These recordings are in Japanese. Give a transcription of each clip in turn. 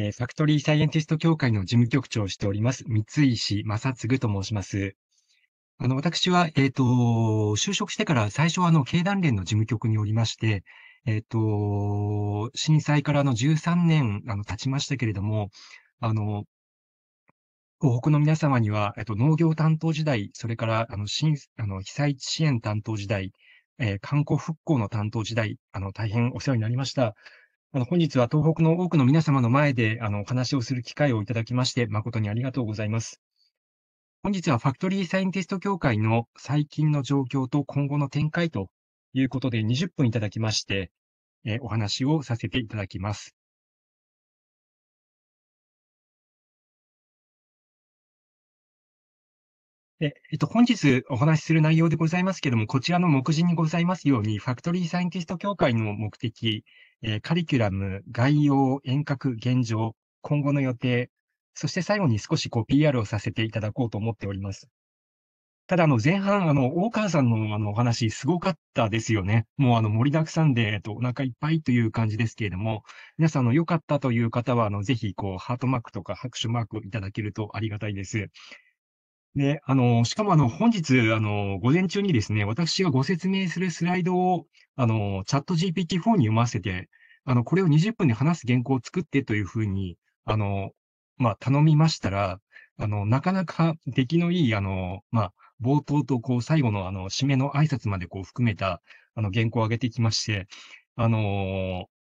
えー、ファクトリーサイエンティスト協会の事務局長をしております、三石正嗣と申します。あの、私は、えっ、ー、と、就職してから最初は、あの、経団連の事務局におりまして、えっ、ー、と、震災からの13年、あの、経ちましたけれども、あの、東北の皆様には、えっ、ー、と、農業担当時代、それから、あの、震、あの、被災地支援担当時代、えー、観光復興の担当時代、あの、大変お世話になりました。あの、本日は東北の多くの皆様の前で、あの、お話をする機会をいただきまして、誠にありがとうございます。本日はファクトリーサイエンティスト協会の最近の状況と今後の展開ということで20分いただきまして、えお話をさせていただきます。えっと、本日お話しする内容でございますけれども、こちらの目次にございますように、ファクトリーサイエンティスト協会の目的、えー、カリキュラム、概要、遠隔、現状、今後の予定、そして最後に少しこう PR をさせていただこうと思っております。ただ、あの、前半、あの、大川さんのあのお話、すごかったですよね。もう、あの、盛りだくさんで、えっと、お腹いっぱいという感じですけれども、皆さん、の、良かったという方は、あの、ぜひ、こう、ハートマークとか拍手マークをいただけるとありがたいです。で、あの、しかもあの、本日、あの、午前中にですね、私がご説明するスライドを、あの、チャット GPT-4 に読ませて、あの、これを20分で話す原稿を作ってというふうに、あの、まあ、頼みましたら、あの、なかなか出来のいい、あの、まあ、冒頭とこう、最後のあの、締めの挨拶までこう、含めた、あの、原稿を上げてきまして、あの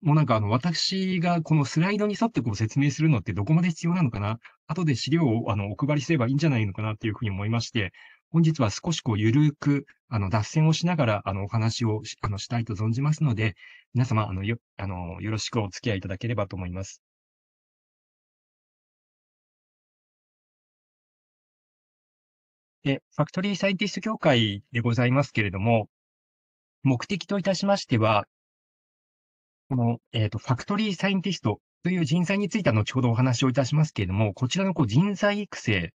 もうなんかあの、私がこのスライドに沿ってこう説明するのってどこまで必要なのかな後で資料をあのお配りすればいいんじゃないのかなというふうに思いまして、本日は少しこう緩くあの脱線をしながらあのお話をしあのしたいと存じますので、皆様あのよあのよろしくお付き合いいただければと思います。で、ファクトリーサイエンティスト協会でございますけれども、目的といたしましては、この、えっ、ー、と、ファクトリーサイエンティストという人材については後ほどお話をいたしますけれども、こちらのこう人材育成、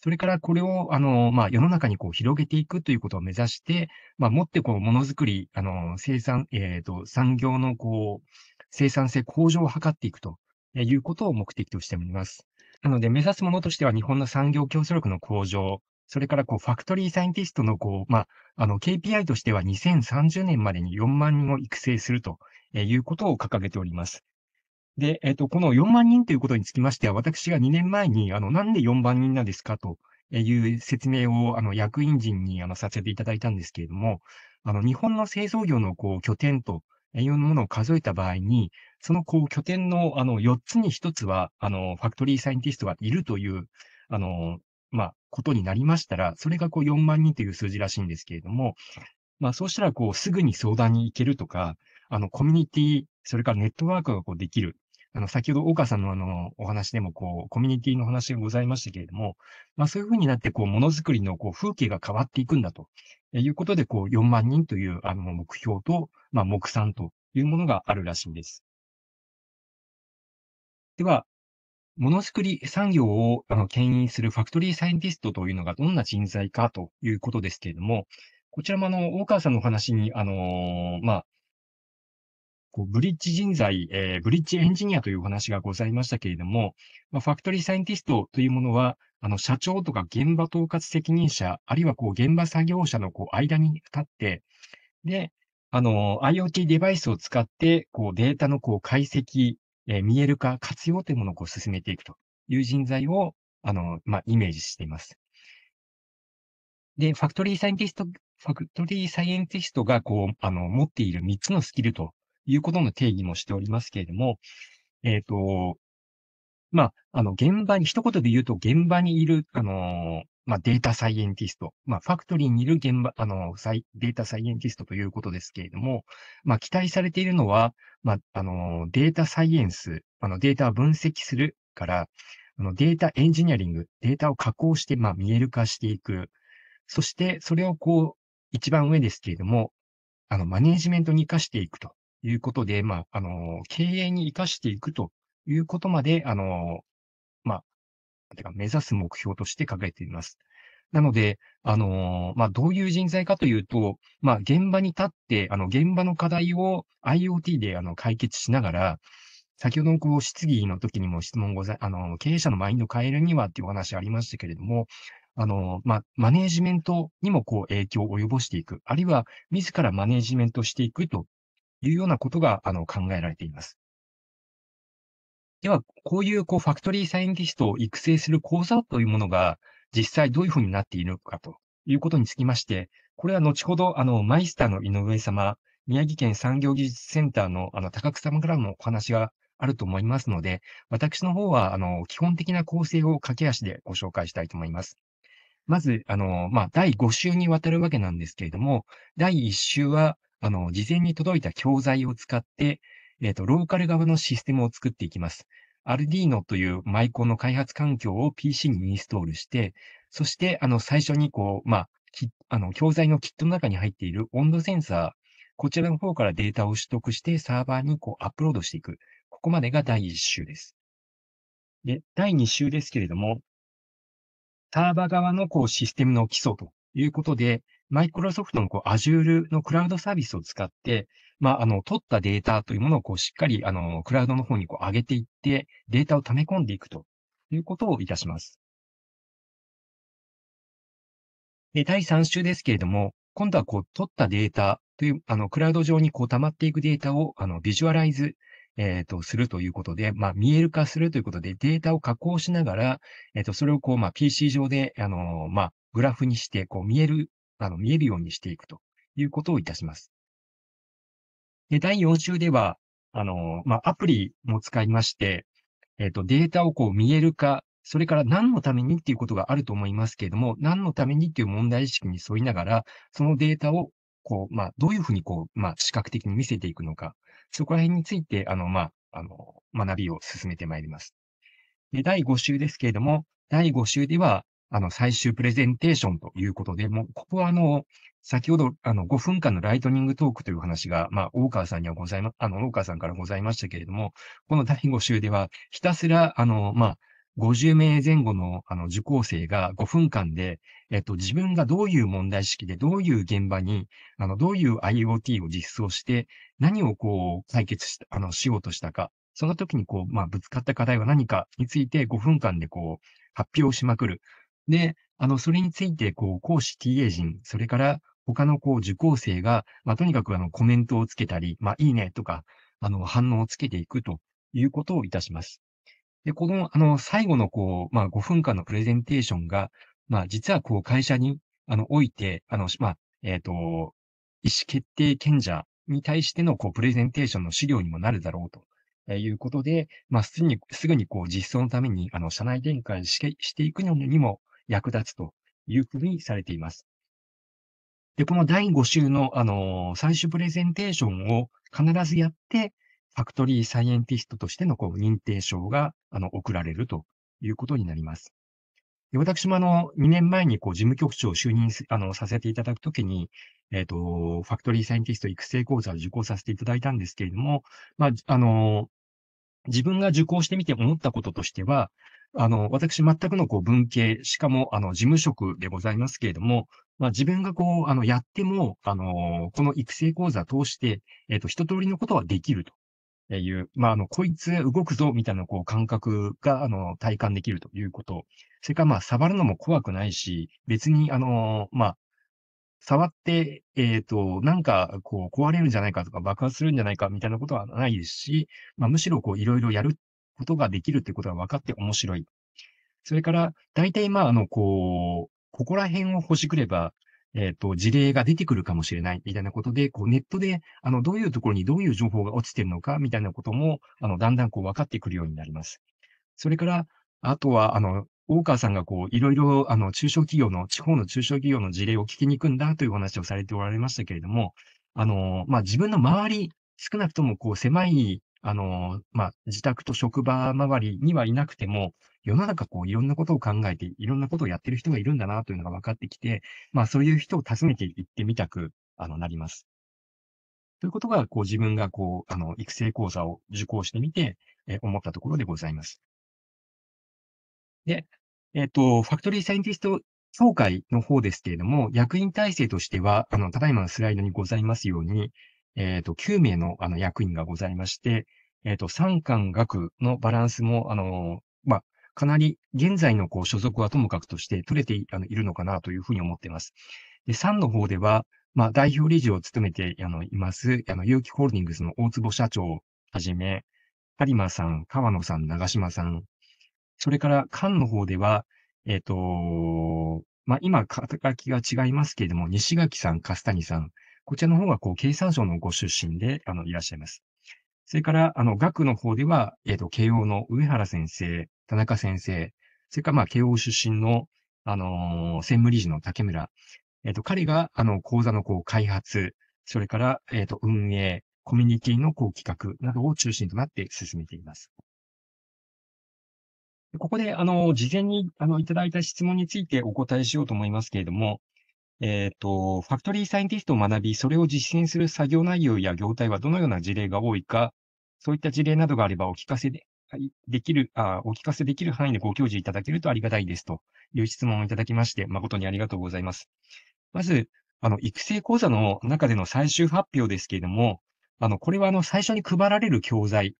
それからこれを、あの、まあ、世の中にこう広げていくということを目指して、まあ、もってこう、ものづくり、あの、生産、えー、と、産業のこう、生産性向上を図っていくということを目的としております。なので、目指すものとしては日本の産業競争力の向上、それからこう、ファクトリーサイエンティストのまあ、あの、KPI としては2030年までに4万人を育成するということを掲げております。で、えっ、と、この4万人ということにつきましては、私が2年前に、あの、なんで4万人なんですかという説明を、あの、役員陣に、あの、させていただいたんですけれども、あの、日本の製造業の、こう、拠点というものを数えた場合に、その、こう、拠点の、あの、4つに1つは、あの、ファクトリーサイエンティストがいるという、あの、まあ、ことになりましたら、それがこう4万人という数字らしいんですけれども、まあ、そうしたらこうすぐに相談に行けるとか、あの、コミュニティ、それからネットワークがこうできる。あの、先ほど大川さんのあの、お話でも、こう、コミュニティの話がございましたけれども、まあそういうふうになって、こう、ものづくりの、こう、風景が変わっていくんだということで、こう、4万人という、あの、目標と、まあ、目算というものがあるらしいんです。では、ものづくり産業をあの牽引するファクトリーサイエンティストというのがどんな人材かということですけれども、こちらもあの、大川さんのお話に、あのー、まあ、こうブリッジ人材、えー、ブリッジエンジニアというお話がございましたけれども、まあ、ファクトリーサイエンティストというものは、あの、社長とか現場統括責任者、あるいはこう、現場作業者のこう、間に立って、で、あの、IoT デバイスを使って、こう、データのこう、解析、えー、見える化、活用というものをこう、進めていくという人材を、あの、まあ、イメージしています。で、ファクトリーサイエンティスト、ファクトリーサイエンティストが、こう、あの、持っている3つのスキルということの定義もしておりますけれども、えっ、ー、と、まあ、あの、現場に、一言で言うと、現場にいる、あのまあ、データサイエンティスト、まあ、ファクトリーにいる現場、あの、データサイエンティストということですけれども、まあ、期待されているのは、まあ、あの、データサイエンス、あの、データを分析するから、あの、データエンジニアリング、データを加工して、まあ、見える化していく。そして、それをこう、一番上ですけれども、あの、マネジメントに活かしていくということで、まあ、あの、経営に生かしていくということまで、あの、まあ、てか目指す目標として掲げています。なので、あのまあ、どういう人材かというと、まあ、現場に立って、あの、現場の課題を IoT であの解決しながら、先ほどのこう質疑の時にも質問ござい、あの、経営者のマインドを変えるにはっていうお話ありましたけれども、あの、まあ、マネージメントにもこう影響を及ぼしていく、あるいは自らマネージメントしていくというようなことがあの考えられています。では、こういうこうファクトリーサイエンティストを育成する講座というものが、実際どういうふうになっているのかということにつきまして、これは後ほど、あの、マイスターの井上様、宮城県産業技術センターのあの高久様からもお話があると思いますので、私の方は、あの、基本的な構成を駆け足でご紹介したいと思います。まず、あの、まあ、第5週にわたるわけなんですけれども、第1週は、あの、事前に届いた教材を使って、えっ、ー、と、ローカル側のシステムを作っていきます。ア r d ィーノというマイコンの開発環境を PC にインストールして、そして、あの、最初にこう、まあ、あの、教材のキットの中に入っている温度センサー、こちらの方からデータを取得してサーバーにこうアップロードしていく。ここまでが第1週です。で、第2週ですけれども、サーバー側のこうシステムの基礎ということで、マイクロソフトのこう Azure のクラウドサービスを使って、まあ、あの、取ったデータというものをこうしっかり、あの、クラウドの方にこう上げていって、データを溜め込んでいくということをいたします。で、第3週ですけれども、今度はこう、取ったデータという、あの、クラウド上にこう溜まっていくデータを、あの、ビジュアライズ、えっ、ー、と、するということで、まあ、見える化するということで、データを加工しながら、えっ、ー、と、それをこう、まあ、PC 上で、あの、まあ、グラフにして、こう、見えるあの、見えるようにしていくということをいたします。で、第4週では、あの、まあ、アプリも使いまして、えっ、ー、と、データをこう見える化、それから何のためにっていうことがあると思いますけれども、何のためにっていう問題意識に沿いながら、そのデータを、こう、まあ、どういうふうにこう、まあ、視覚的に見せていくのか、そこら辺について、あの、まあ、あの、学びを進めてまいります。で、第5週ですけれども、第5週では、あの、最終プレゼンテーションということで、もう、ここはあの、先ほど、あの、5分間のライトニングトークという話が、まあ、大川さんにはございま、あの、大川さんからございましたけれども、この第5週では、ひたすら、あの、まあ、50名前後のあの受講生が5分間で、えっと、自分がどういう問題意識で、どういう現場に、あの、どういう IoT を実装して、何をこう、解決した、あの、しようとしたか、その時にこう、まあ、ぶつかった課題は何かについて5分間でこう、発表しまくる。で、あの、それについて、こう、講師 TA 人、それから他のこう、受講生が、まあ、とにかくあの、コメントをつけたり、まあ、いいねとか、あの、反応をつけていくということをいたします。で、この、あの、最後のこう、まあ、5分間のプレゼンテーションが、まあ、実はこう、会社に、あの、おいて、あの、まあ、えっ、ー、と、意思決定権者に対しての、こう、プレゼンテーションの資料にもなるだろうと。いうことで、まあ、すぐに、すぐにこう実装のために、あの、社内展開してしていくのにも、役立つというふうにされています。で、この第5週の、あのー、最終プレゼンテーションを必ずやって、ファクトリーサイエンティストとしてのこう認定証が、あの、送られるということになります。で私もあの、2年前にこう事務局長を就任あのさせていただくときに、えっ、ー、と、ファクトリーサイエンティスト育成講座を受講させていただいたんですけれども、まあ、あの、自分が受講してみて思ったこととしては、あの、私全くのこう文系、しかもあの事務職でございますけれども、まあ、自分がこう、あの、やっても、あの、この育成講座通して、えっ、ー、と、一通りのことはできるという、まあ、あの、こいつ動くぞ、みたいなこう感覚が、あの、体感できるということ。それから、まあ、触るのも怖くないし、別に、あの、まあ、触って、えっ、ー、と、なんか、こう、壊れるんじゃないかとか、爆発するんじゃないかみたいなことはないですし、まあ、むしろ、こう、いろいろやることができるっていうことが分かって面白い。それから、大体、まあ、あの、こう、ここら辺を欲しくれば、えっ、ー、と、事例が出てくるかもしれない、みたいなことで、こう、ネットで、あの、どういうところにどういう情報が落ちてるのか、みたいなことも、あの、だんだんこう、分かってくるようになります。それから、あとは、あの、大川さんがこう、いろいろ、あの、中小企業の、地方の中小企業の事例を聞きに行くんだというお話をされておられましたけれども、あの、まあ、自分の周り、少なくともこう、狭い、あの、まあ、自宅と職場周りにはいなくても、世の中こう、いろんなことを考えて、いろんなことをやってる人がいるんだなというのが分かってきて、まあ、そういう人を訪ねて行ってみたく、あの、なります。ということが、こう、自分がこう、あの、育成講座を受講してみて、え思ったところでございます。で、えっと、ファクトリーサイエンティスト協会の方ですけれども、役員体制としては、あの、ただいまのスライドにございますように、えっ、ー、と、9名のあの役員がございまして、えっ、ー、と、参観学のバランスも、あの、まあ、かなり現在のこう所属はともかくとして取れていあのいるのかなというふうに思っています。で、3の方では、まあ、代表理事を務めてあのいます、あの、有機ホールディングスの大坪社長をはじめ、有馬さん、川野さん、長島さん、それから官の方では、えっ、ー、と、まあ、今、肩書きが違いますけれども、西垣さん、タ谷さん、こちらの方が、こう、経産省のご出身で、あの、いらっしゃいます。それから、あの、学の方では、えっ、ー、と、慶応の上原先生、田中先生、それから、まあ、慶応出身の、あのー、専務理事の竹村、えっ、ー、と、彼が、あの、講座の、こう、開発、それから、えっ、と、運営、コミュニティの、こう、企画などを中心となって進めています。ここで、あの、事前に、あの、いただいた質問についてお答えしようと思いますけれども、えっと、ファクトリーサイエンティストを学び、それを実践する作業内容や業態はどのような事例が多いか、そういった事例などがあればお聞かせでできるあ、お聞かせできる範囲でご教示いただけるとありがたいですという質問をいただきまして、誠にありがとうございます。まず、あの、育成講座の中での最終発表ですけれども、あの、これはあの、最初に配られる教材、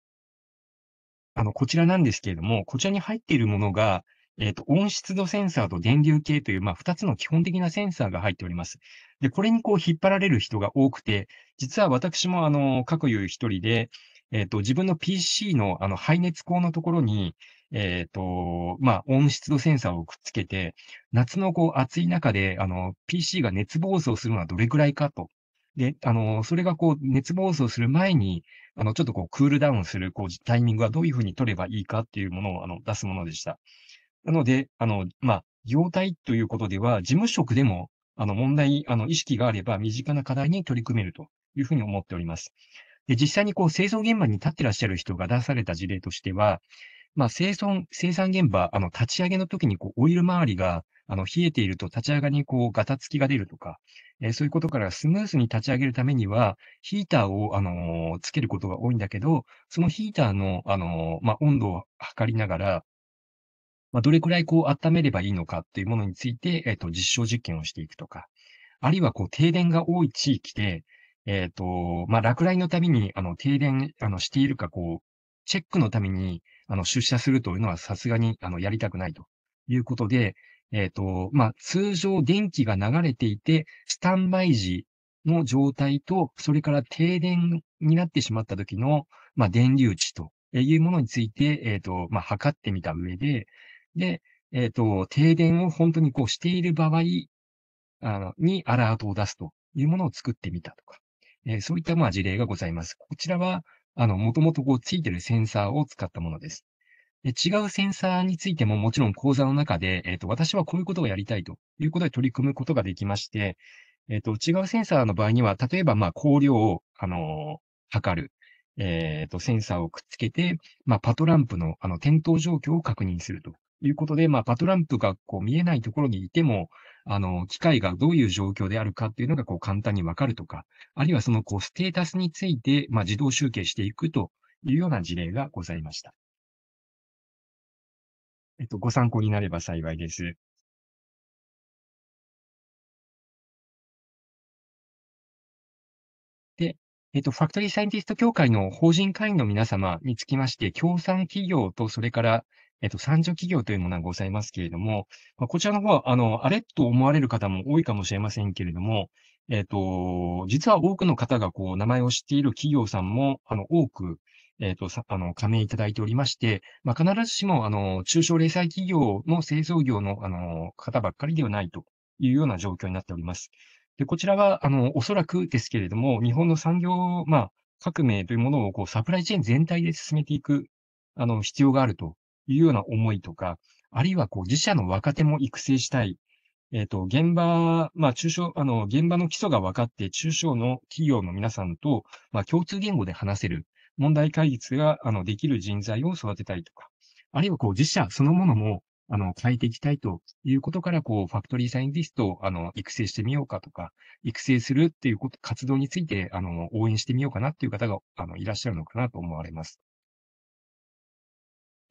あの、こちらなんですけれども、こちらに入っているものが、えっ、ー、と、温湿度センサーと電流計という、まあ、二つの基本的なセンサーが入っております。で、これにこう引っ張られる人が多くて、実は私もあの、各有一人で、えっ、ー、と、自分の PC のあの、排熱口のところに、えっ、ー、と、まあ、温湿度センサーをくっつけて、夏のこう、暑い中で、あの、PC が熱暴走するのはどれくらいかとで、あの、それがこう、熱暴走する前に、あの、ちょっとこう、クールダウンする、こう、タイミングはどういうふうに取ればいいかっていうものを、あの、出すものでした。なので、あの、まあ、業態ということでは、事務職でも、あの、問題、あの、意識があれば、身近な課題に取り組めるというふうに思っております。で、実際にこう、製造現場に立ってらっしゃる人が出された事例としては、まあ、生存生産現場、あの、立ち上げの時に、こう、オイル周りが、あの、冷えていると立ち上がりに、こう、ガタつきが出るとか、えー、そういうことからスムースに立ち上げるためには、ヒーターを、あのーつけることが多いんだけど、そのヒーターの、あのーまあ、温度を測りながら、まあ、どれくらい、こう、温めればいいのかっていうものについて、えっ、と、実証実験をしていくとか、あるいは、こう、停電が多い地域で、えっ、と、まあ、落雷のために、あの、停電、あの、しているか、こう、チェックのために、あの、出社するというのはさすがに、あの、やりたくないということで、えっ、ー、と、まあ、通常電気が流れていて、スタンバイ時の状態と、それから停電になってしまった時の、まあ、電流値というものについて、えっ、ー、と、まあ、測ってみた上で、で、えっ、ー、と、停電を本当にこうしている場合あのにアラートを出すというものを作ってみたとか、えー、そういったまあ事例がございます。こちらは、あの、もともとこう、ついてるセンサーを使ったものです。で、違うセンサーについてももちろん講座の中で、えっ、と、私はこういうことをやりたいということで取り組むことができまして、えっ、と、違うセンサーの場合には、例えば、まあ、光量を、あの測る。えっ、と、センサーをくっつけて、まあ、パトランプの、あの、点灯状況を確認するということで、まあ、パトランプがこう見えないところにいても、あの、機械がどういう状況であるかっていうのが、こう、簡単にわかるとか、あるいはその、こう、ステータスについて、まあ、自動集計していくというような事例がございました。えっと、ご参考になれば幸いです。で、えっと、ファクトリーサイエンティスト協会の法人会員の皆様につきまして、協賛企業と、それから、えっと、参助企業というものがございますけれども、まあ、こちらの方は、あの、あれと思われる方も多いかもしれませんけれども、えっと、実は多くの方が、こう、名前を知っている企業さんも、あの、多く、えっと、あの、加盟いただいておりまして、まあ、必ずしも、あの、中小零細企業の製造業の、あの、方ばっかりではないというような状況になっております。で、こちらは、あの、おそらくですけれども、日本の産業、まあ、革命というものを、こう、サプライチェーン全体で進めていく、あの、必要があるというような思いとか、あるいはこう自社の若手も育成したい。えっ、ー、と、現場、まあ中小、あの、現場の基礎が分かって、中小の企業の皆さんと、まあ共通言語で話せる、問題解決が、あの、できる人材を育てたいとか、あるいはこう自社そのものも、あの、変えていきたいということから、こう、ファクトリーサイエンティストを、あの、育成してみようかとか、育成するっていうこと、活動について、あの、応援してみようかなっていう方が、あの、いらっしゃるのかなと思われます。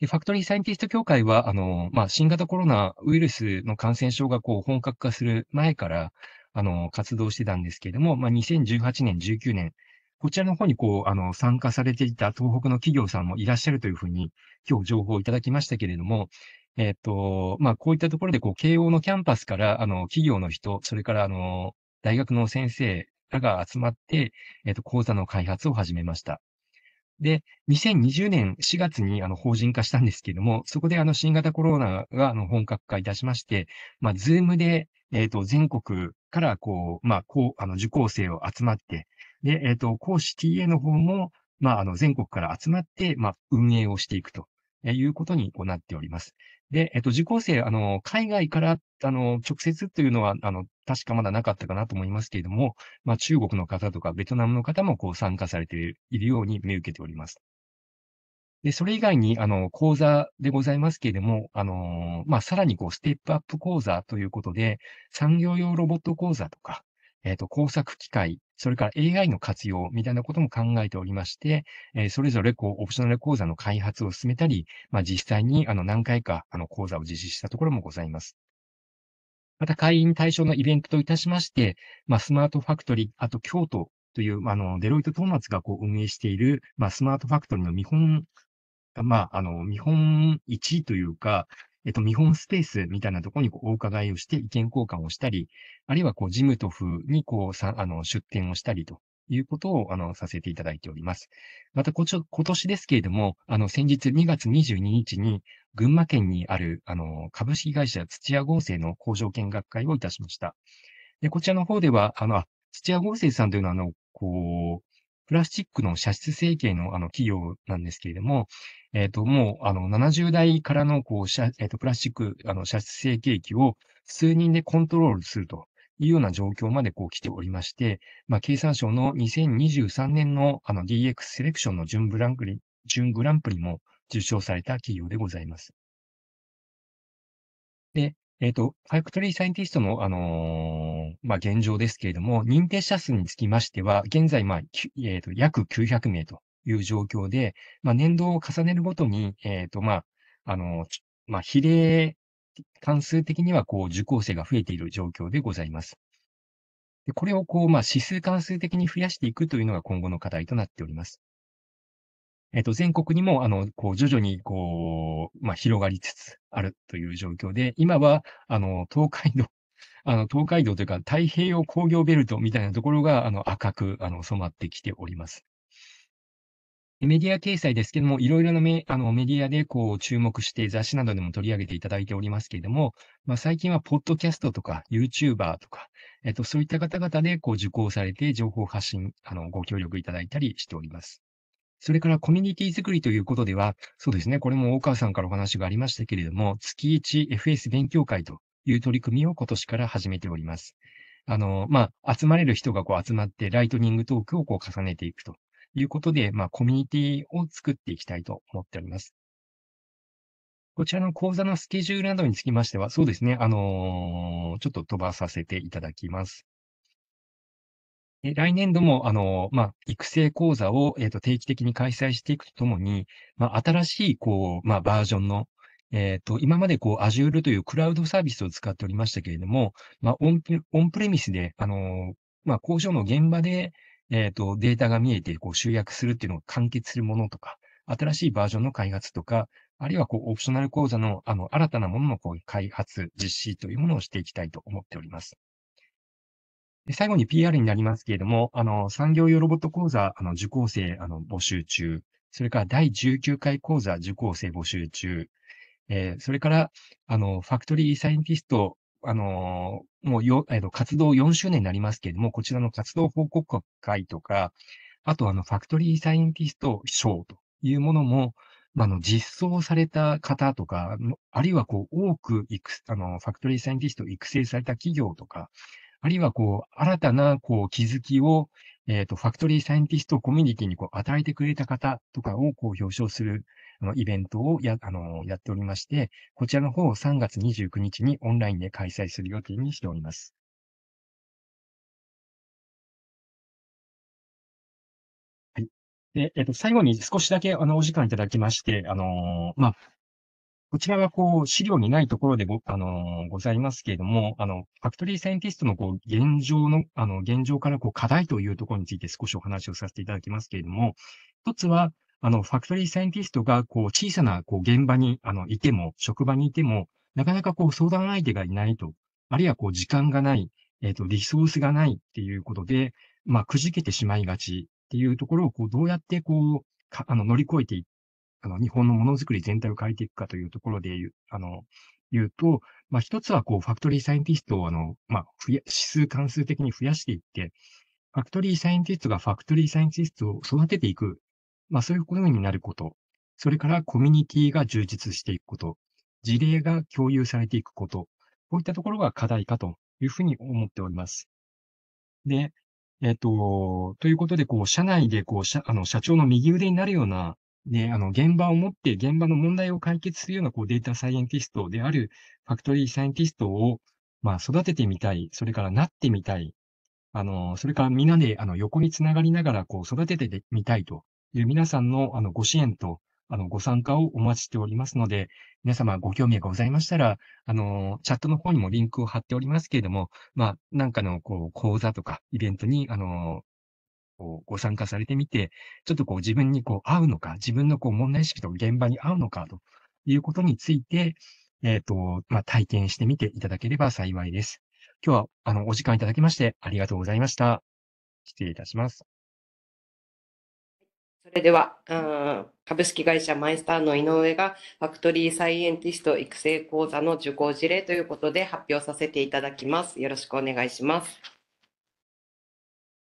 ファクトリーサイエンティスト協会は、あの、まあ、新型コロナウイルスの感染症がこう本格化する前から、あの、活動してたんですけれども、まあ、2018年、19年、こちらの方にこう、あの、参加されていた東北の企業さんもいらっしゃるというふうに、今日情報をいただきましたけれども、えっ、と、まあ、こういったところで、こう、慶応のキャンパスから、あの、企業の人、それから、あの、大学の先生らが集まって、えっ、と、講座の開発を始めました。で、2020年4月にあの法人化したんですけれども、そこであの新型コロナがあの本格化いたしまして、まあ、ズームで、えー、と、全国からこう、まあ、こう、あの、受講生を集まって、で、えー、と、講師 TA の方も、まあ、あの、全国から集まって、まあ、運営をしていくということになっております。で、えっ、と、受講生、あの、海外からあの、直接というのは、あの、確かまだなかったかなと思いますけれども、まあ、中国の方とかベトナムの方もこう参加されているように見受けております。で、それ以外に、あの、講座でございますけれども、あの、まあ、さらにこう、ステップアップ講座ということで、産業用ロボット講座とか、えっ、ー、と、工作機械、それから AI の活用みたいなことも考えておりまして、えー、それぞれこう、オプショナル講座の開発を進めたり、まあ、実際にあの、何回かあの、講座を実施したところもございます。また会員対象のイベントといたしまして、まあ、スマートファクトリー、あと京都という、あの、デロイト・トーマツがこう運営している、まあ、スマートファクトリーの見本、まあ、あの、見本1というか、えっと、見本スペースみたいなところにこうお伺いをして意見交換をしたり、あるいはこう、ジムトフにこう、さあの、出店をしたりということを、あの、させていただいております。また、こちょ、今年ですけれども、あの、先日2月22日に、群馬県にある、あの、株式会社土屋合成の工場見学会をいたしました。で、こちらの方では、あの、土屋合成さんというのは、あの、こう、プラスチックの射出成形のあの企業なんですけれども、えっ、ー、と、もう、あの、70代からの、こう、えっ、ー、と、プラスチック、あの、射出成形機を数人でコントロールするというような状況までこう来ておりまして、まあ、経産省の2023年のあの DX セレクションの準グランプリ、準グランプリも受賞された企業でございます。で、えっ、ー、と、ファクトリーサイエンティストの、あのー、まあ、現状ですけれども、認定者数につきましては、現在、まあ、えっ、ー、と、約900名という状況で、まあ、年度を重ねるごとに、えっ、と、まあ、あのまあ、比例関数的にはこう受講生が増えている状況でございます。でこれをこう、まあ、指数関数的に増やしていくというのが今後の課題となっております。えっと、全国にも、あの、こう、徐々に、こう、まあ、広がりつつあるという状況で、今は、あの、東海道、あの、東海道というか、太平洋工業ベルトみたいなところが、あの、赤く、あの、染まってきております。メディア掲載ですけども、いろいろなメあのメディアでこう注目して雑誌などでも取り上げていただいておりますけれども、まあ、最近はポッドキャストとか YouTuber とか、えっと、そういった方々でこう受講されて情報発信、あの、ご協力いただいたりしております。それからコミュニティ作りということでは、そうですね、これも大川さんからお話がありましたけれども、月1 FS 勉強会という取り組みを今年から始めております。あの、まあ、集まれる人がこう集まって、ライトニングトークをこう重ねていくということで、まあ、コミュニティを作っていきたいと思っております。こちらの講座のスケジュールなどにつきましては、そうですね、あのー、ちょっと飛ばさせていただきます。来年度も、あのまあ、育成講座を、えーと、定期的に開催していくとともに、まあ、新しい、こう、まあ、バージョンの、えっ、ー、と、今までこう、Azure というクラウドサービスを使っておりましたけれども、まあ、オンプレミスで、あのまあ、工場の現場で、えっ、ー、と、データが見えて、こう、集約するっていうのを完結するものとか、新しいバージョンの開発とか、あるいは、こう、オプショナル講座の、あの、新たなものの、こう、開発、実施というものをしていきたいと思っております。で最後に PR になりますけれども、あの、産業用ロボット講座、あの、受講生、あの、募集中。それから、第19回講座、受講生募集中。えー、それから、あの、ファクトリーサイエンティストあのー、もうよ、えっと、活動4周年になりますけれども、こちらの活動報告会とか、あとあの、ファクトリーサイエンティスト賞というものも、まあ、の、実装された方とか、あるいはこう、多くいく、あの、ファクトリーサイエンティストを育成された企業とか、あるいはこう、新たなこう、気づきをえっ、ー、と、ファクトリーサイエンティストコミュニティにこう与えてくれた方とかをこう表彰するあのイベントをやあのやっておりまして、こちらの方を3月29日にオンラインで開催する予定にしております。で、えっ、と、最後に少しだけあのお時間いただきまして、あのー、まあ、こちらはこう、資料にないところでご、あのー、ございますけれども、あの、ファクトリーサイエンティストのこう、現状の、あの、現状からこう、課題というところについて少しお話をさせていただきますけれども、一つは、あの、ファクトリーサイエンティストが、こう、小さな、こう、現場に、あの、いても、職場にいても、なかなかこう、相談相手がいないと、あるいはこう、時間がない、えっ、ー、と、リソースがないっていうことで、まあ、くじけてしまいがちっていうところを、こう、どうやってこう、あの乗り越えていっあの、日本のものづくり全体を変えていくかというところで言う、あの、言うと、まあ、一つは、こう、ファクトリーサイエンティストを、あの、まあ、指数関数的に増やしていって、ファクトリーサイエンティストがファクトリーサイエンティストを育てていく、まあ、そういうことになること。それから、コミュニティが充実していくこと。事例が共有されていくこと。こういったところが課題かというふうに思っております。で、えっ、ー、と、ということで、こう、社内で、こう、社、あの、社長の右腕になるような、で、あの、現場を持って現場の問題を解決するようなこうデータサイエンティストであるファクトリーサイエンティストを、まあ、育ててみたい、それからなってみたい、あの、それからみんなで、あの、横につながりながら、こう、育ててみたいという皆さんの、あの、ご支援と、あの、ご参加をお待ちしておりますので、皆様ご興味がございましたら、あの、チャットの方にもリンクを貼っておりますけれども、まあ、なんかの、こう、講座とか、イベントに、あの、こう、ご参加されてみて、ちょっとこう自分にこう合うのか、自分のこう問題意識と現場に合うのかということについて、えっ、ー、と、まあ、体験してみていただければ幸いです。今日は、あの、お時間いただきましてありがとうございました。失礼いたします。それでは、うん、株式会社マイスターの井上がファクトリーサイエンティスト育成講座の受講事例ということで発表させていただきます。よろしくお願いします。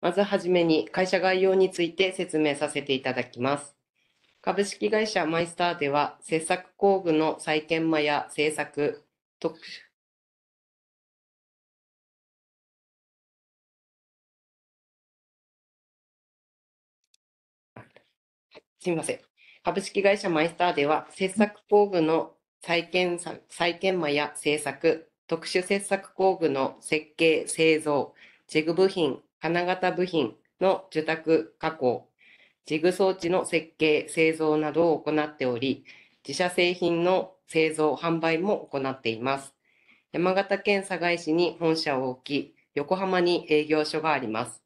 まずはじめに会社概要について説明させていただきます。株式会社マイスターでは、制作工具の再建間や制作、特すみません。株式会社マイスターでは、切削工具の再建再建間や製作、特殊切削工具の設計、製造、ジェグ部品、金型部品の受託加工、ジグ装置の設計、製造などを行っており、自社製品の製造、販売も行っています。山形県寒河江市に本社を置き、横浜に営業所があります。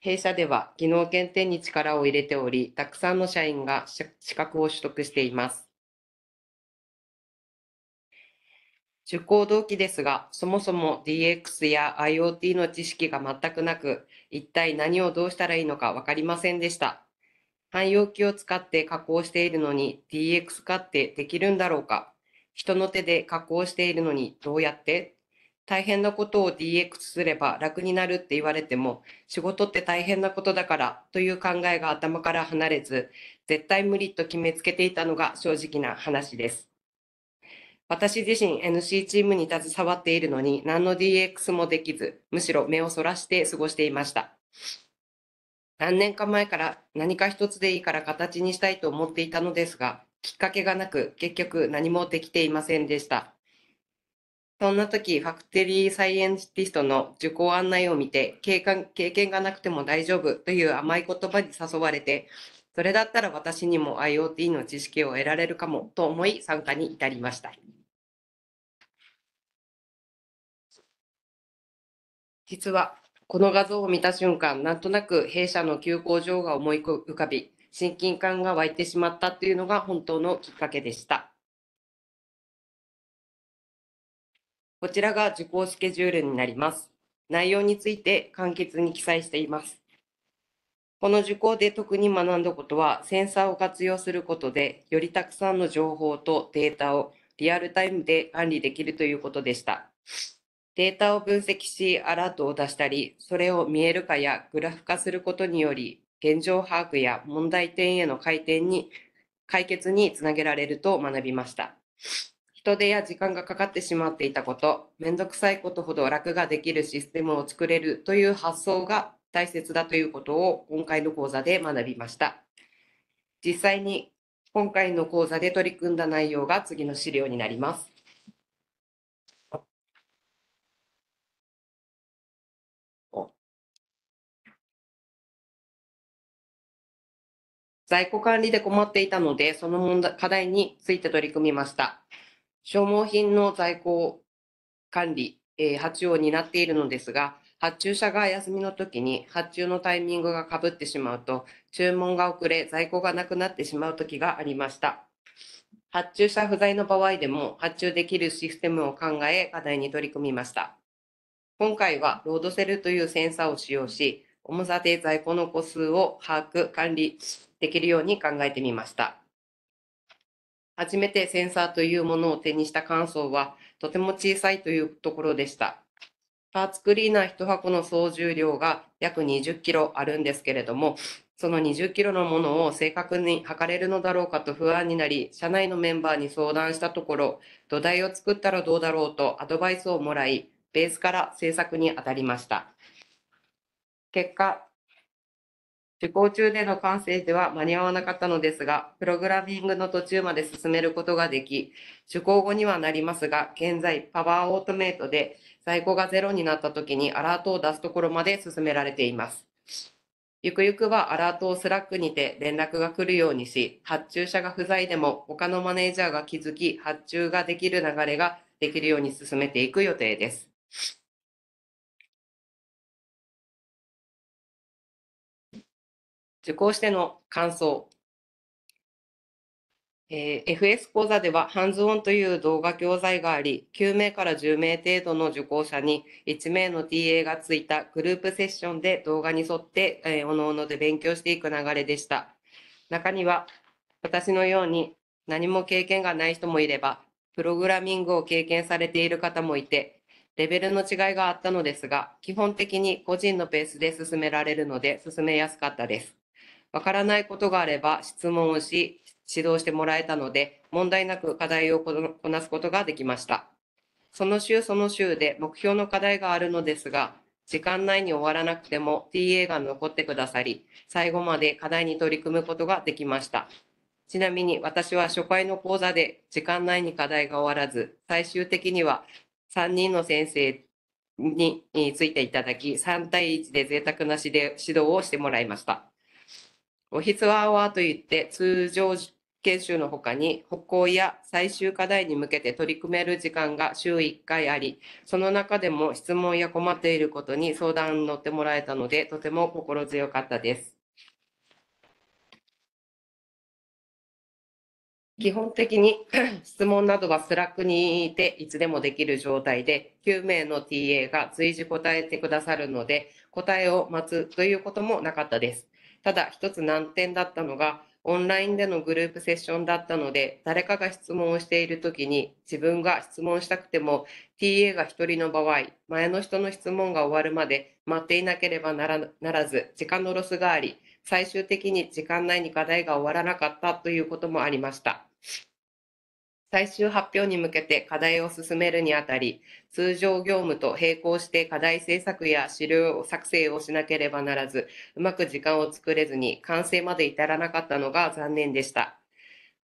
弊社では技能検定に力を入れており、たくさんの社員が資格を取得しています。出向動機ですが、そもそも DX や IoT の知識が全くなく、一体何をどうしたらいいのか分かりませんでした。汎用機を使って加工しているのに DX 化ってできるんだろうか人の手で加工しているのにどうやって大変なことを DX すれば楽になるって言われても仕事って大変なことだからという考えが頭から離れず絶対無理と決めつけていたのが正直な話です。私自身 NC チームに携わっているのに何の DX もできず、むしろ目をそらして過ごしていました。何年か前から何か一つでいいから形にしたいと思っていたのですが、きっかけがなく結局何もできていませんでした。そんな時、ファクテリーサイエンティストの受講案内を見て、経験がなくても大丈夫という甘い言葉に誘われて、それだったら私にも IoT の知識を得られるかもと思い参加に至りました。実はこの画像を見た瞬間なんとなく弊社の休校場が思い浮かび親近感が湧いてしまったというのが本当のきっかけでしたこちらが受講スケジュールになります内容について簡潔に記載していますこの受講で特に学んだことは、センサーを活用することで、よりたくさんの情報とデータをリアルタイムで管理できるということでした。データを分析し、アラートを出したり、それを見える化やグラフ化することにより、現状把握や問題点への回転に、解決につなげられると学びました。人手や時間がかかってしまっていたこと、めんどくさいことほど楽ができるシステムを作れるという発想が大切だということを今回の講座で学びました。実際に今回の講座で取り組んだ内容が次の資料になります。在庫管理で困っていたので、その問題課題について取り組みました。消耗品の在庫管理、えー、発注を担っているのですが、発注者が休みの時に発注のタイミングがかぶってしまうと、注文が遅れ、在庫がなくなってしまう時がありました。発注者不在の場合でも発注できるシステムを考え、課題に取り組みました。今回はロードセルというセンサーを使用し、重さで在庫の個数を把握、管理できるように考えてみました。初めてセンサーというものを手にした感想は、とても小さいというところでした。パーツクリーナー1箱の総重量が約20キロあるんですけれども、その20キロのものを正確に測れるのだろうかと不安になり、社内のメンバーに相談したところ、土台を作ったらどうだろうとアドバイスをもらい、ベースから制作に当たりました。結果、受講中での完成では間に合わなかったのですが、プログラミングの途中まで進めることができ、受講後にはなりますが、現在、パワーオートメイトで在庫がゼロになった時にアラートを出すところまで進められています。ゆくゆくはアラートをスラックにて連絡が来るようにし、発注者が不在でも他のマネージャーが気づき、発注ができる流れができるように進めていく予定です。受講しての感想。えー、FS 講座ではハンズオンという動画教材があり、9名から10名程度の受講者に1名の TA がついたグループセッションで動画に沿って、えー、おのおので勉強していく流れでした。中には私のように何も経験がない人もいれば、プログラミングを経験されている方もいて、レベルの違いがあったのですが、基本的に個人のペースで進められるので進めやすかったです。わからないことがあれば質問をし、指導してもらえたので、問題なく課題をこなすことができました。その週その週で目標の課題があるのですが、時間内に終わらなくても TA が残ってくださり、最後まで課題に取り組むことができました。ちなみに私は初回の講座で時間内に課題が終わらず、最終的には3人の先生についていただき、3対1で贅沢な指導をしてもらいました。オフィスアワーといって通常研修のほかに歩行や最終課題に向けて取り組める時間が週1回ありその中でも質問や困っていることに相談に乗ってもらえたのでとても心強かったです基本的に 質問などはスラックにいていつでもできる状態で9名の TA が随時答えてくださるので答えを待つということもなかったですただ一つ難点だったのがオンラインでのグループセッションだったので誰かが質問をしている時に自分が質問したくても TA が1人の場合前の人の質問が終わるまで待っていなければならず時間のロスがあり最終的に時間内に課題が終わらなかったということもありました。最終発表に向けて課題を進めるにあたり、通常業務と並行して課題制作や資料作成をしなければならず、うまく時間を作れずに完成まで至らなかったのが残念でした。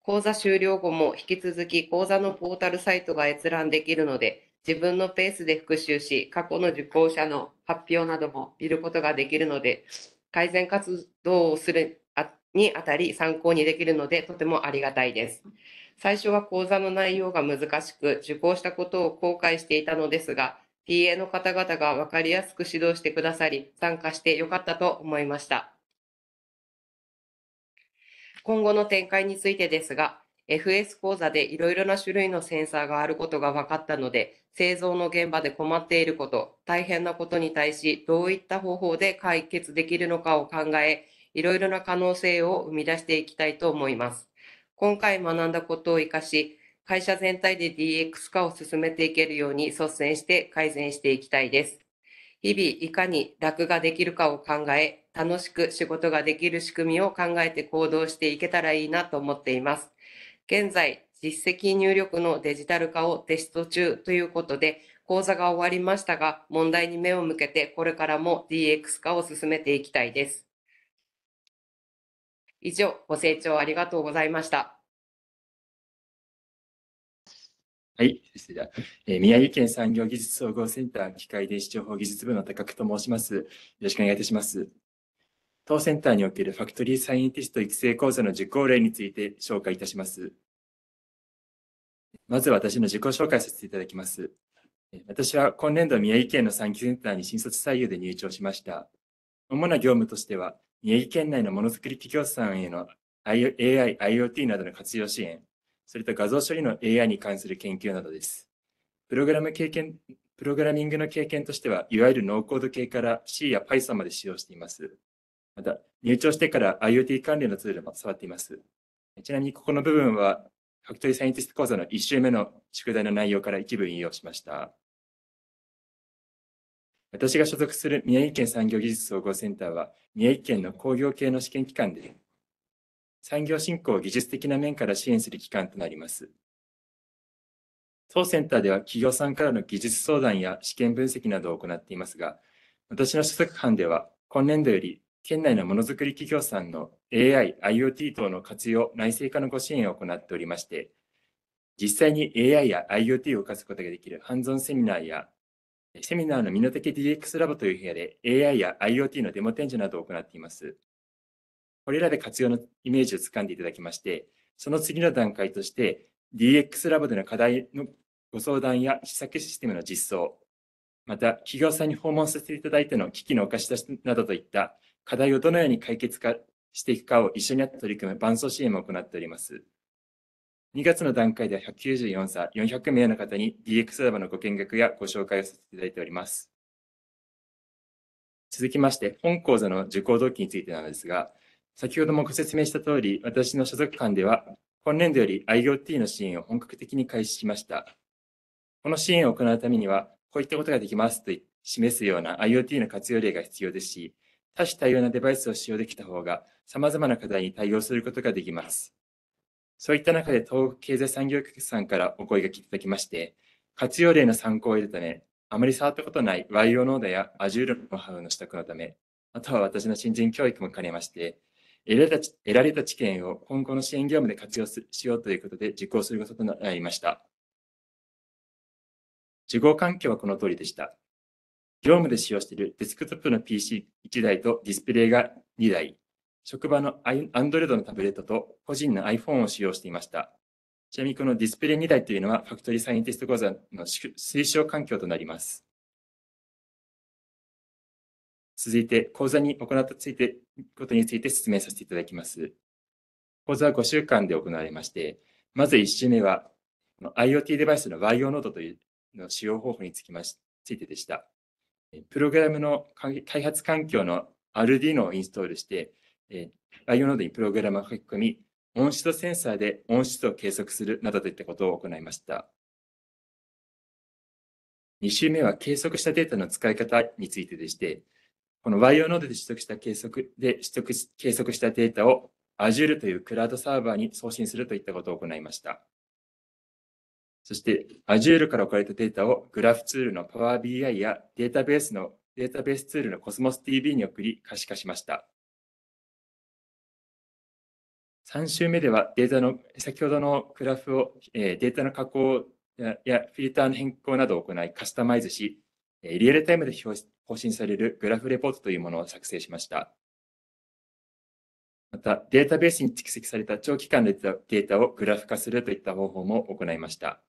講座終了後も引き続き講座のポータルサイトが閲覧できるので、自分のペースで復習し、過去の受講者の発表なども見ることができるので、改善活動をするにあたり参考にできるので、とてもありがたいです。最初は講座の内容が難しく、受講したことを後悔していたのですが、PA の方々が分かりやすく指導してくださり、参加してよかったと思いました。今後の展開についてですが、FS 講座でいろいろな種類のセンサーがあることが分かったので、製造の現場で困っていること、大変なことに対し、どういった方法で解決できるのかを考え、いろいろな可能性を生み出していきたいと思います。今回学んだことを活かし、会社全体で DX 化を進めていけるように率先して改善していきたいです。日々いかに楽ができるかを考え、楽しく仕事ができる仕組みを考えて行動していけたらいいなと思っています。現在、実績入力のデジタル化をテスト中ということで、講座が終わりましたが、問題に目を向けてこれからも DX 化を進めていきたいです。以上、ご清聴ありがとうございました。はい。えー、宮城県産業技術総合センター機械電子情報技術部の高久と申します。よろしくお願いいたします。当センターにおけるファクトリーサイエンティスト育成講座の受講例について紹介いたします。まず私の自己紹介させていただきます。私は今年度宮城県の産業センターに新卒採用で入庁しました。主な業務としては、宮城県内のものづくり企業さんへの AI、IoT などの活用支援、それと画像処理の AI に関する研究などです。プログラム経験、プログラミングの経験としては、いわゆるノーコード系から C や Python まで使用しています。また、入庁してから IoT 関連のツールも触っています。ちなみに、ここの部分は、ファクトリーサイエンティスト講座の1週目の宿題の内容から一部引用しました。私が所属する宮城県産業技術総合センターは、宮城県の工業系の試験機関で、産業振興を技術的な面から支援する機関となります。当センターでは企業さんからの技術相談や試験分析などを行っていますが、私の所属班では、今年度より県内のものづくり企業さんの AI、IoT 等の活用、内製化のご支援を行っておりまして、実際に AI や IoT を活かすことができるハンズオンセミナーやセミナーの身の丈 DX ラボという部屋で AI や IoT のデモ展示などを行っています。これらで活用のイメージをつかんでいただきまして、その次の段階として DX ラボでの課題のご相談や試作システムの実装、また企業さんに訪問させていただいての機器のお貸し出しなどといった課題をどのように解決化していくかを一緒に取り組む伴走支援も行っております。2月の段階では194社400名の方に DX サーバーのご見学やご紹介をさせていただいております。続きまして、本講座の受講動機についてなのですが、先ほどもご説明した通り、私の所属間では、今年度より IoT の支援を本格的に開始しました。この支援を行うためには、こういったことができますと示すような IoT の活用例が必要ですし、多種多様なデバイスを使用できた方が、様々な課題に対応することができます。そういった中で東北経済産業局さんからお声がけいただきまして、活用例の参考を得るため、あまり触ったことない YO ノードや Azure のノウハウの取得のため、あとは私の新人教育も兼ねまして、得られた得られた知見を今後の支援業務で活用しようということで実行することとなりました。受講環境はこの通りでした。業務で使用しているデスクトップの PC1 台とディスプレイが2台、職場の Android のタブレットと個人の iPhone を使用していました。ちなみにこのディスプレイ2台というのはファクトリーサイエンティスト講座の推奨環境となります。続いて、講座に行ったついてことについて説明させていただきます。講座は5週間で行われまして、まず1週目は IoT デバイスの y イオノードというの使用方法につきましついてでした。プログラムの開発環境の Arduino をインストールして、えー、IO ノードにプログラムを書き込み、温湿度センサーで温湿度を計測するなどといったことを行いました。2週目は計測したデータの使い方についてでして、この YO ノードで取得した計測で取得計測したデータを Azure というクラウドサーバーに送信するといったことを行いました。そして Azure から送られたデータをグラフツールの Power BI やデータベースのデータベースツールの Cosmos DB に送り可視化しました。3週目ではデータの、先ほどのグラフを、えデータの加工やフィルターの変更などを行いカスタマイズし、リアルタイムで更新されるグラフレポートというものを作成しました。また、データベースに蓄積された長期間のデータをグラフ化するといった方法も行いました。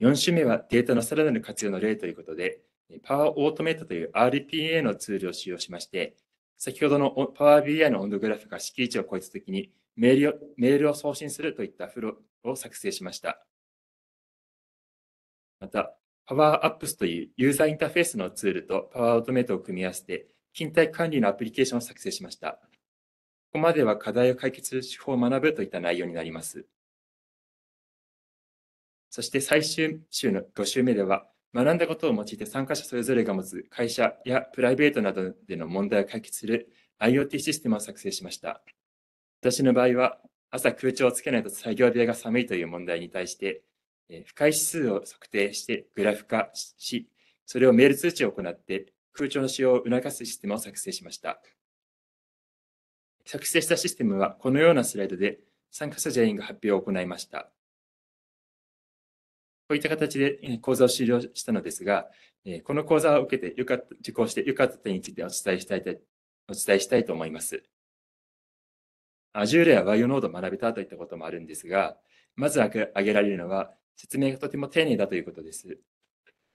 4週目はデータのさらなる活用の例ということで、パワーオートメイトという RPA のツールを使用しまして、先ほどのパワー BI の温度グラフが式地を超えたときにメールを、メールを送信するといったフローを作成しました。また、Power Apps というユーザーインターフェースのツールと Power Automate を組み合わせて、勤怠管理のアプリケーションを作成しました。ここまでは課題を解決する手法を学ぶといった内容になります。そして最終週の5週目では、学んだことを用いて参加者それぞれが持つ会社やプライベートなどでの問題を解決する IoT システムを作成しました。私の場合は、朝空調をつけないと作業部屋が寒いという問題に対して、不快指数を測定してグラフ化し、それをメール通知を行って空調の使用を促すシステムを作成しました。作成したシステムはこのようなスライドで参加者全員が発表を行いました。こういった形で講座を終了したのですが、この講座を受けてよかった、受講してよかった点についてお伝えしたいお伝えしたいと思います。Azure や y o ノードを学べたといったこともあるんですが、まず挙げられるのは、説明がとても丁寧だということです。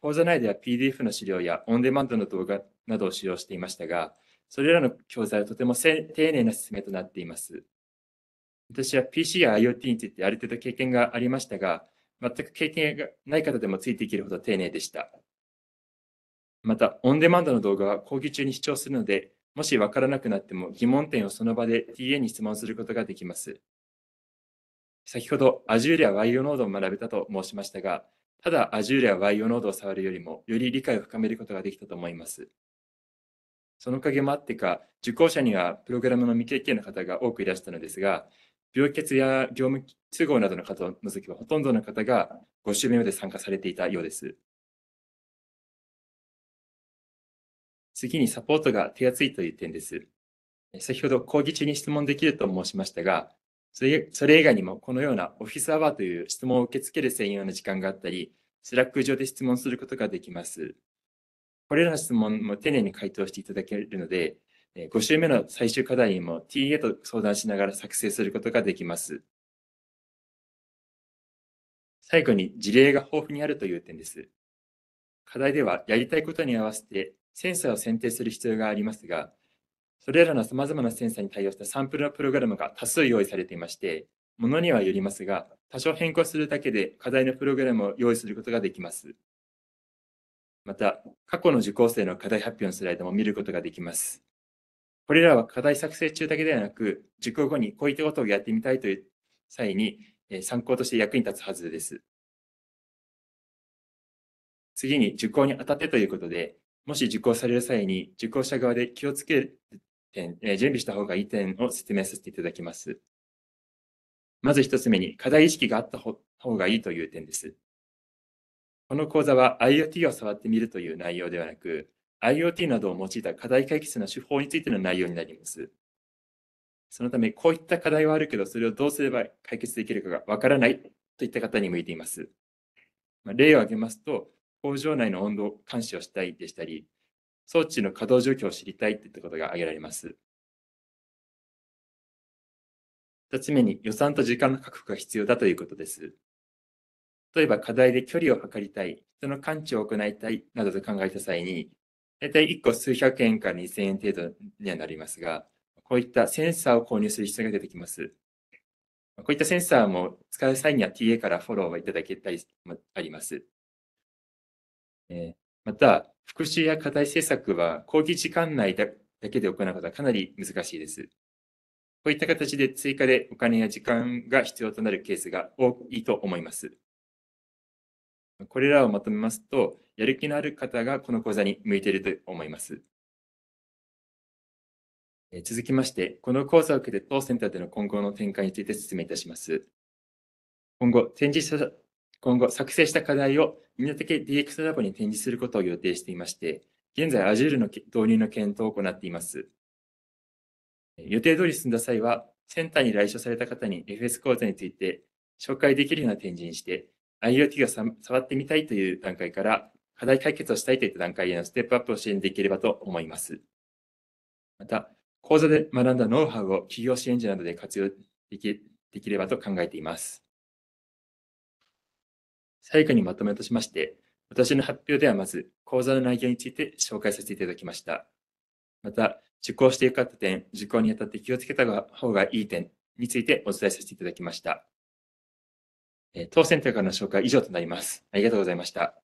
講座内では PDF の資料やオンデマンドの動画などを使用していましたが、それらの教材はとても丁寧な説明となっています。私は PC や IoT についてある程度経験がありましたが、全く経験がない方でもついていけるほど丁寧でした。また、オンデマンドの動画は講義中に視聴するので、もしわからなくなっても疑問点をその場で TA に質問することができます。先ほど Azure や YO ノードを学べたと申しましたが、ただ Azure や YO ノードを触るよりも、より理解を深めることができたと思います。そのおかげもあってか、受講者にはプログラムの未経験の方が多くいらしたのですが、病欠や業務都合などの方を除けば、ほとんどの方が5週目まで参加されていたようです。次にサポートが手厚いという点です。先ほど講義中に質問できると申しましたが、それそれ以外にもこのようなオフィスアワーという質問を受け付ける専用の時間があったり、スラック上で質問することができます。これらの質問も丁寧に回答していただけるので、5週目の最終課題も TA と相談しながら作成することができます。最後に事例が豊富にあるという点です。課題ではやりたいことに合わせてセンサーを選定する必要がありますが、それらの様々なセンサーに対応したサンプルのプログラムが多数用意されていまして、ものにはよりますが、多少変更するだけで課題のプログラムを用意することができます。また、過去の受講生の課題発表のスライドも見ることができます。これらは課題作成中だけではなく、受講後にこういったことをやってみたいという際に、参考として役に立つはずです。次に、受講にあたってということで、もし受講される際に、受講者側で気をつける点、準備した方がいい点を説明させていただきます。まず一つ目に、課題意識があった方がいいという点です。この講座は IoT を触ってみるという内容ではなく、IoT などを用いた課題解決の手法についての内容になります。そのため、こういった課題はあるけど、それをどうすれば解決できるかがわからないといった方に向いています。ま例を挙げますと、工場内の温度監視をしたいでしたり、装置の稼働状況を知りたいといったことが挙げられます。2つ目に予算と時間の確保が必要だということです。例えば課題で距離を測りたい、人の感知を行いたいなどと考えた際に、大体1個数百円から2000円程度にはなりますが、こういったセンサーを購入する必要が出てきます。こういったセンサーも使う際には TA からフォローをいただけたりもあります。えまた、復習や課題政策は講義時間内だけで行うことはかなり難しいです。こういった形で追加でお金や時間が必要となるケースが多いと思います。これらをまとめますと、やる気のある方がこの講座に向いていると思います。続きまして、この講座を受けて当センターでの今後の展開について説明いたします。今後、展示した、今後、作成した課題をみん DX ラボに展示することを予定していまして、現在 Azure の導入の検討を行っています。予定通り進んだ際は、センターに来所された方に FS 講座について紹介できるような展示にして、IoT が触ってみたいという段階から、課題解決をしたいといった段階へのステップアップを支援できればと思います。また、講座で学んだノウハウを企業支援者などで活用できできればと考えています。最後にまとめとしまして、私の発表ではまず、講座の内容について紹介させていただきました。また、受講してよかった点、受講にあたって気をつけた方がいい点についてお伝えさせていただきました。当選というかの紹介以上となります。ありがとうございました。